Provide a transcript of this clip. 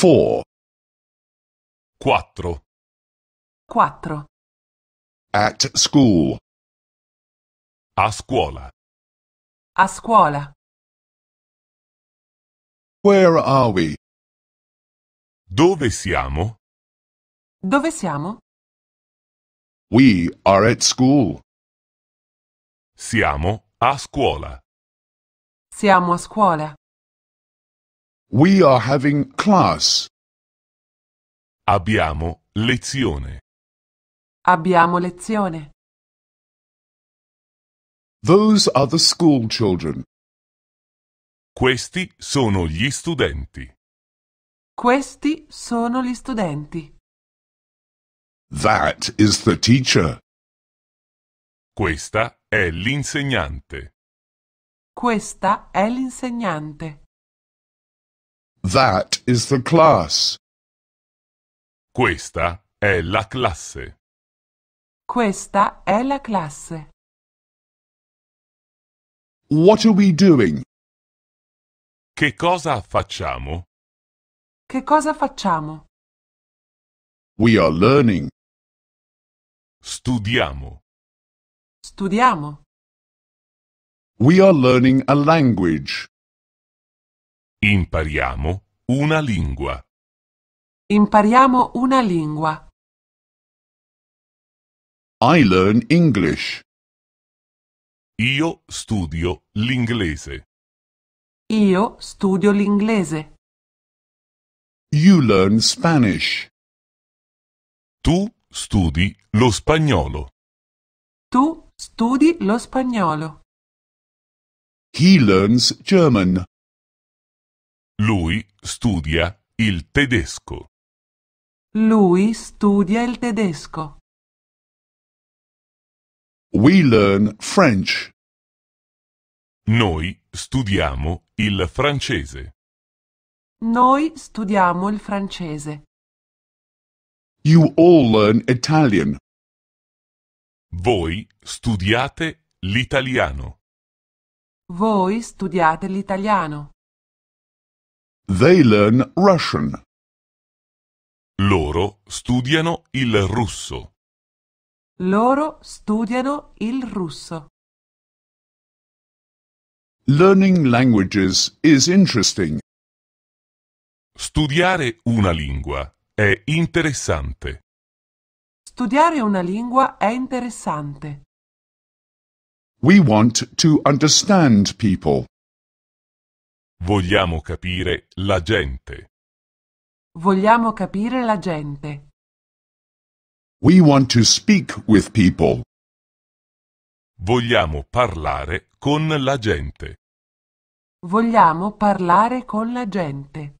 Four. Quattro. Quattro. At school. A scuola. A scuola. Where are we? Dove siamo? Dove siamo? We are at school. Siamo a scuola. Siamo a scuola. We are having class. Abbiamo lezione. Abbiamo lezione. Those are the school children. Questi sono gli studenti. Questi sono gli studenti. That is the teacher. Questa è l'insegnante. Questa è l'insegnante. That is the class. Questa è la classe. Questa è la classe. What are we doing? Che cosa facciamo? Che cosa facciamo? We are learning. Studiamo. Studiamo. We are learning a language. Impariamo una lingua. Impariamo una lingua. I learn English. Io studio l'inglese. Io studio l'inglese. You learn Spanish. Tu studi lo spagnolo. Tu studi lo spagnolo. He learns German. Lui studia il tedesco. Lui studia il tedesco. We learn French. Noi studiamo il francese. Noi studiamo il francese. You all learn Italian. Voi studiate l'italiano. Voi studiate l'italiano. They learn Russian. Loro studiano il russo. Loro studiano il russo. Learning languages is interesting. Studiare una lingua è interessante. Studiare una lingua è interessante. We want to understand people. Vogliamo capire la gente. Vogliamo capire la gente. We want to speak with people. Vogliamo parlare con la gente. Vogliamo parlare con la gente.